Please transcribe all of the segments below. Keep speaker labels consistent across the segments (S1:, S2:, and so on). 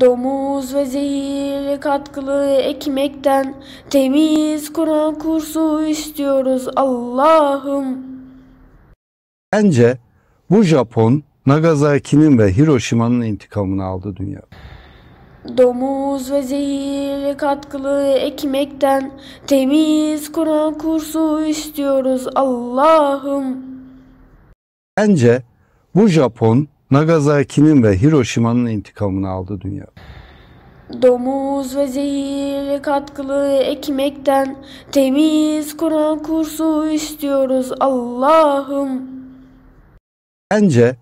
S1: Domuz ve zehirli katkılı ekmekten temiz Kur'an kursu istiyoruz Allah'ım.
S2: Bence bu Japon Nagasaki'nin ve Hiroşima'nın intikamını aldı dünya.
S1: Domuz ve zehirli katkılı ekmekten temiz Kur'an kursu istiyoruz Allah'ım.
S2: Bence bu Japon Nagasaki'nin ve Hiroşima'nın intikamını aldı dünya.
S1: Domuz ve zehirli katkılı ekmekten temiz Kur'an kursu istiyoruz Allah'ım.
S2: Bence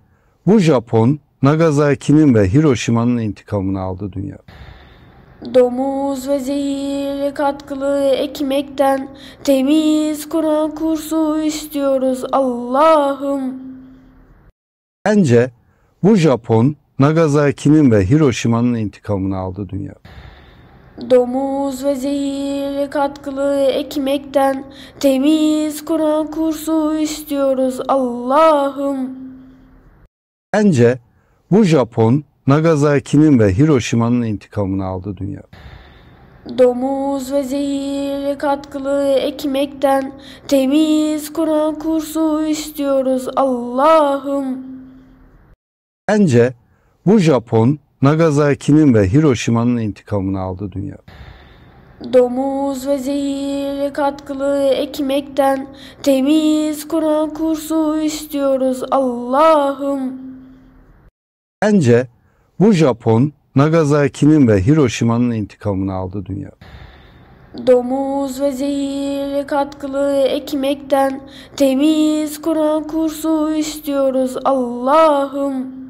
S2: bu Japon Nagasaki'nin ve Hiroşima'nın intikamını aldı dünya.
S1: Domuz ve zehirli katkılı ekmekten temiz Kur'an kursu istiyoruz Allah'ım.
S2: Bence bu Japon Nagasaki'nin ve Hiroşima'nın intikamını aldı dünya.
S1: Domuz ve zehir katkılı ekmekten temiz Kur'an kursu istiyoruz Allah'ım.
S2: Bence bu Japon Nagasaki'nin ve Hiroşima'nın intikamını aldı dünya.
S1: Domuz ve zehir katkılı ekmekten temiz Kur'an kursu istiyoruz Allah'ım.
S2: Bence bu Japon Nagasaki'nin ve Hiroşima'nın intikamını aldı dünya.
S1: Domuz ve zehir katkılı ekmekten temiz Kur'an kursu istiyoruz Allah'ım.
S2: Bence bu Japon Nagasaki'nin ve Hiroşima'nın intikamını aldı dünya.
S1: Domuz ve zehir katkılı ekmekten temiz Kur'an kursu istiyoruz Allah'ım.